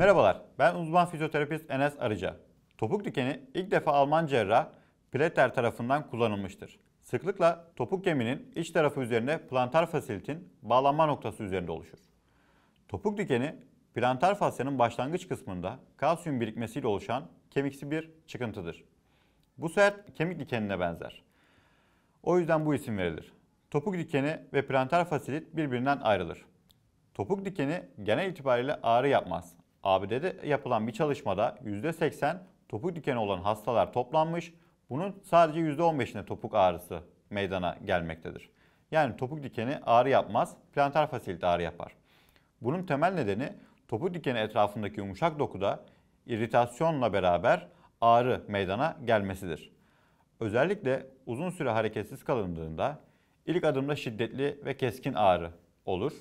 Merhabalar, ben uzman fizyoterapist Enes Arıca. Topuk dikeni ilk defa Alman cerrah Pleter tarafından kullanılmıştır. Sıklıkla topuk geminin iç tarafı üzerine plantar fasilitin bağlanma noktası üzerinde oluşur. Topuk dikeni plantar fasyanın başlangıç kısmında kalsiyum birikmesiyle oluşan kemiksi bir çıkıntıdır. Bu sert kemik dikenine benzer. O yüzden bu isim verilir. Topuk dikeni ve plantar fasilit birbirinden ayrılır. Topuk dikeni genel itibariyle ağrı yapmaz ABD'de yapılan bir çalışmada %80 topuk dikeni olan hastalar toplanmış. Bunun sadece %15'ine topuk ağrısı meydana gelmektedir. Yani topuk dikeni ağrı yapmaz, plantar fasilit ağrı yapar. Bunun temel nedeni topuk dikeni etrafındaki yumuşak dokuda irritasyonla beraber ağrı meydana gelmesidir. Özellikle uzun süre hareketsiz kalındığında ilk adımda şiddetli ve keskin ağrı olur.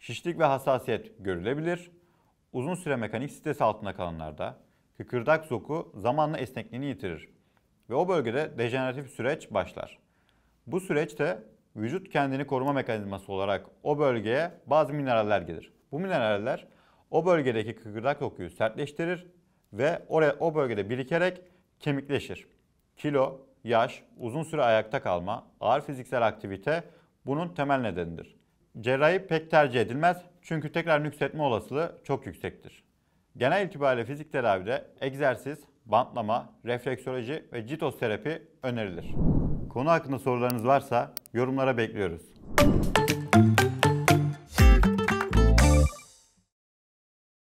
Şişlik ve hassasiyet görülebilir uzun süre mekanik stres altında kalanlarda kıkırdak zoku zamanla esnekliğini yitirir ve o bölgede dejeneratif süreç başlar. Bu süreçte vücut kendini koruma mekanizması olarak o bölgeye bazı mineraller gelir. Bu mineraller o bölgedeki kıkırdak dokuyu sertleştirir ve oraya, o bölgede birikerek kemikleşir. Kilo, yaş, uzun süre ayakta kalma, ağır fiziksel aktivite bunun temel nedenidir. Cerrahi pek tercih edilmez çünkü tekrar nüksetme olasılığı çok yüksektir. Genel itibariyle fizik terapide egzersiz, bantlama, refleksoloji ve terapi önerilir. Konu hakkında sorularınız varsa yorumlara bekliyoruz.